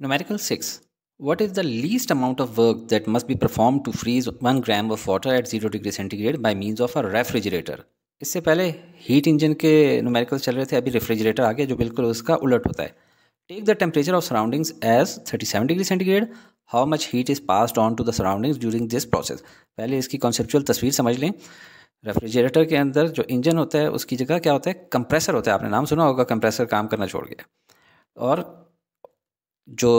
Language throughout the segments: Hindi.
Numerical 6. What is the least amount of work that must be performed to freeze 1 gram of water at 0 degree centigrade by means of a refrigerator? इससे पहले हीट इंजन के नुमेरिकल चल रहे थे अभी रेफ्रिजरेटर आ गया जो बिल्कुल उसका उलट होता है take the temperature of surroundings as 37 degree centigrade how much heat is passed on to the surroundings during this process पहले इसकी कॉन्सेप्चुअल तस्वीर समझ लें रेफ्रिजरेटर के अंदर जो इंजन होता है उसकी जगह क्या होता है कंप्रेसर होता है आपने नाम सुना होगा कंप्रेसर काम करना छोड़ गया और जो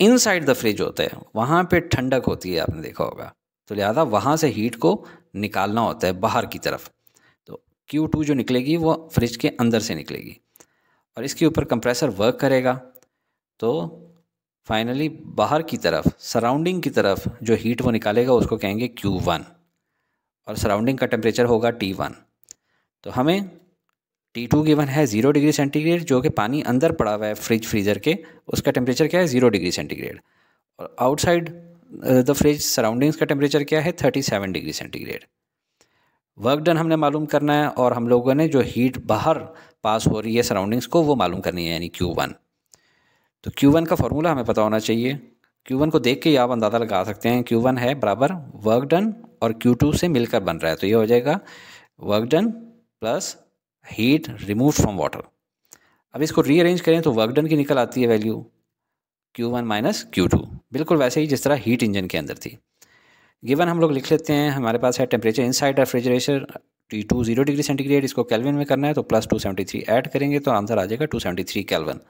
इनसाइड द फ्रिज होते हैं वहाँ पे ठंडक होती है आपने देखा होगा तो लिहाजा वहाँ से हीट को निकालना होता है बाहर की तरफ तो क्यू टू जो निकलेगी वो फ्रिज के अंदर से निकलेगी और इसके ऊपर कंप्रेसर वर्क करेगा तो फाइनली बाहर की तरफ सराउंडिंग की तरफ जो हीट वो निकालेगा उसको कहेंगे क्यू वन और सराउंडिंग का टेम्परेचर होगा टी वन तो हमें टी टू गिवन है जीरो डिग्री सेंटीग्रेड जो कि पानी अंदर पड़ा हुआ है फ्रिज फ्रीजर के उसका टेम्परेचर क्या है जीरो डिग्री सेंटीग्रेड और आउटसाइड द फ्रिज सराउंडिंग्स का टेम्परेचर क्या है thirty seven degree centigrade work done हमने मालूम करना है और हम लोगों ने जो हीट बाहर पास हो रही है सराउंडिंग्स को वो मालूम करनी है यानी क्यू वन तो क्यू वन का फॉर्मूला हमें पता होना चाहिए क्यू वन को देख के आप अंदाज़ा लगा सकते हैं क्यू वन है बराबर वर्क डन और क्यू टू से मिलकर बन रहा है तो ये हो जाएगा work done plus heat remove from water अब इसको रीअरेंज करें तो वर्क डन की निकल आती है value Q one minus Q two बिल्कुल वैसे ही जिस तरह हीट इंजन के अंदर थी गिवन हम लोग लिख लेते हैं हमारे पास है temperature side refrigeration T two zero degree centigrade इसको कैलविन में करना है तो plus two seventy three add करेंगे तो आंसर आ जाएगा two seventy three kelvin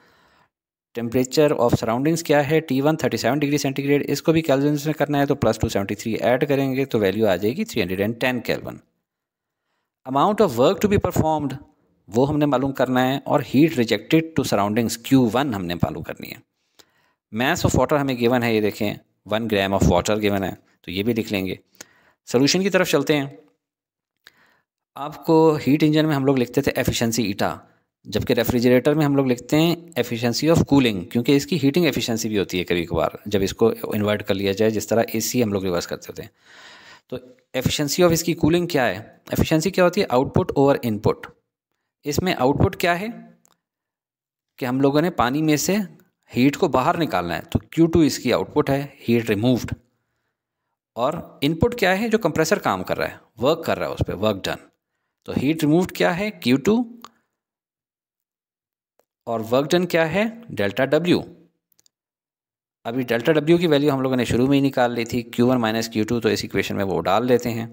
temperature of surroundings क्या है T one thirty seven degree centigrade इसको भी कैलविन में करना है तो plus two seventy three add करेंगे तो वैल्यू आ जाएगी three hundred and ten kelvin amount of work to be performed वो हमने मालूम करना है और heat rejected to surroundings Q one हमने मालूम करनी है मैस ऑफ वाटर हमें गिवन है ये देखें one gram of water given है तो ये भी लिख लेंगे सोल्यूशन की तरफ चलते हैं आपको हीट इंजन में हम लोग लिखते थे एफिशिएंसी ईटा जबकि रेफ्रिजरेटर में हम लोग लिखते हैं एफिशिएंसी ऑफ कूलिंग क्योंकि इसकी हीटिंग एफिशिएंसी भी होती है कभी कभार जब इसको इन्वर्ट कर लिया जाए जिस तरह एसी हम लोग रिवर्स करते होते हैं तो एफिशिएंसी ऑफ इसकी कूलिंग क्या है एफिशिएंसी क्या होती है आउटपुट ओवर इनपुट इसमें आउटपुट क्या है कि हम लोगों ने पानी में से हीट को बाहर निकालना है तो Q2 इसकी आउटपुट है हीट रिमूव्ड और इनपुट क्या है जो कंप्रेसर काम कर रहा है वर्क कर रहा है उस पर वर्क डन तो हीट रिमूव्ड क्या है टू और वर्क डन क्या है डेल्टा डब्ल्यू अभी डेल्टा डब्ल्यू की वैल्यू हम लोगों ने शुरू में ही निकाल ली थी Q one minus Q two तो इस इक्वेशन में वो डाल देते हैं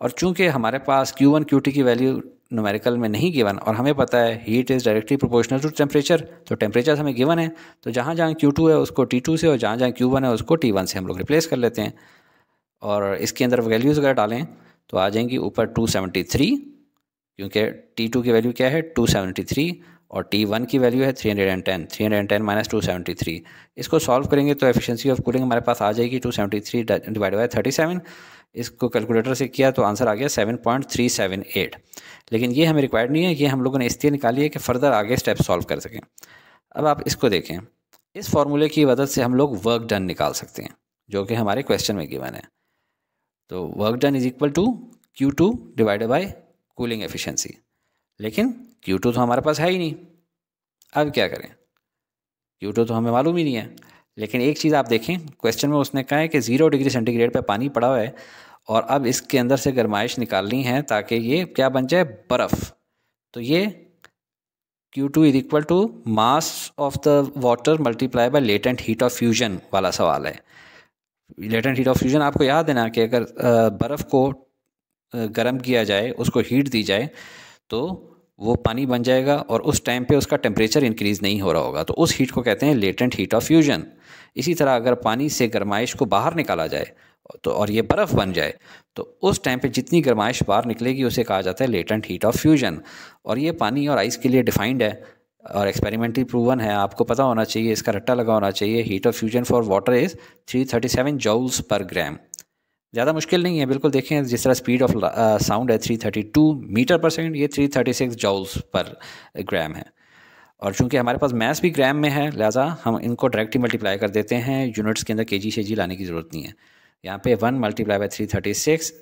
और चूंकि हमारे पास क्यू वन क्यू टी की वैल्यू न्यूमेरिकल में नहीं गिवन और हमें पता है heat is directly proportional to temperature तो टेम्परेचर हमें गिवन है तो जहाँ जहाँ क्यू टू है उसको टी टू से और जहाँ जहाँ क्यू वन है उसको टी वन से हम लोग रिप्लेस कर लेते हैं और इसके अंदर वैल्यूज़ अगर डालें तो आ जाएंगी ऊपर टू सेवेंटी थ्री क्योंकि टी टू की वैल्यू क्या है टू सेवेंटी थ्री और टी वन की वैल्यू है three hundred and ten three hundred and ten minus two seventy three इसको सॉल्व करेंगे तो एफिशिएंसी ऑफ कूलिंग हमारे पास आ जाएगी two seventy three divide by thirty seven इसको कैलकुलेटर से किया तो आंसर आ गया seven point three seven eight लेकिन ये हमें रिक्वायर्ड नहीं है ये हम लोगों ने इसलिए निकाली है कि फर्दर आगे स्टेप सॉल्व कर सकें अब आप इसको देखें इस फॉर्मूले की मदद से हम लोग वर्क डन निकाल सकते हैं जो कि हमारे क्वेश्चन में गिवन है तो work done is equal to Q two divided by cooling efficiency लेकिन Q2 तो हमारे पास है ही नहीं अब क्या करें Q2 तो हमें मालूम ही नहीं है लेकिन एक चीज़ आप देखें क्वेश्चन में उसने कहा है कि ज़ीरो डिग्री सेंटीग्रेड पर पानी पड़ा हुआ है और अब इसके अंदर से गर्माइश निकालनी है ताकि ये क्या बन जाए बर्फ़ तो ये Q2 two is equal to mass of the water multiply by latent heat of fusion वाला सवाल है लेटेंट हीट ऑफ फ्यूजन आपको याद है ना कि अगर बर्फ़ को गर्म किया जाए उसको हीट दी जाए तो वो पानी बन जाएगा और उस टाइम पे उसका टेम्परेचर इंक्रीज़ नहीं हो रहा होगा तो उस हीट को कहते हैं लेटेंट हीट ऑफ फ्यूजन इसी तरह अगर पानी से गर्माइश को बाहर निकाला जाए तो और ये बर्फ़ बन जाए तो उस टाइम पे जितनी गर्माइश बाहर निकलेगी उसे कहा जाता है लेटेंट हीट ऑफ फ्यूजन और ये पानी और आइस के लिए डिफाइंड है और एक्सपेरिमेंटली प्रूवन है आपको पता होना चाहिए इसका रट्टा लगा होना चाहिए heat of fusion for water is three thirty seven joules per gram ज़्यादा मुश्किल नहीं है बिल्कुल देखें जिस तरह स्पीड ऑफ साउंड है 332 मीटर पर सेकंड ये 336 जॉल्स पर ग्राम है और चूंकि हमारे पास मैथ्स भी ग्राम में है लिहाजा हम इनको डायरेक्टली मल्टीप्लाई कर देते हैं यूनिट्स के अंदर के जी शेजी लाने की ज़रूरत नहीं है यहाँ पे one multiply by three thirty six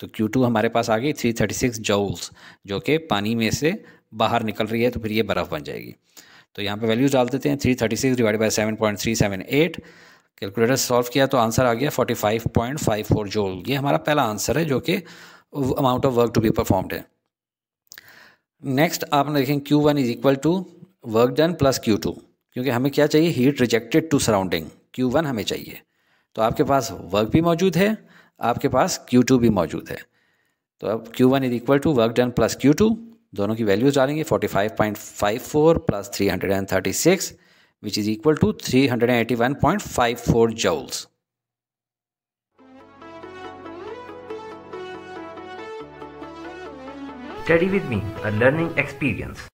तो क्यू टू हमारे पास आ गई थ्री थर्टी सिक्स जॉल्स जो कि पानी में से बाहर निकल रही है तो फिर ये बर्फ़ बन जाएगी तो यहाँ पे वैल्यूज़ डाल देते हैं three thirty six divide by seven point three seven eight calculator solve किया तो आंसर आ गया 45.54 जोल ये हमारा पहला आंसर है जो कि amount of work to be performed है नेक्स्ट आपने देखें Q one is equal to work done plus Q two क्योंकि हमें क्या चाहिए heat rejected to surrounding Q one हमें चाहिए तो आपके पास वर्क भी मौजूद है आपके पास क्यू टू भी मौजूद है तो अब Q one is equal to work done plus Q two दोनों की वैल्यूज डालेंगे four plus three hundred and thirty six which is equal to 381.54 joules. Study with me, a learning experience.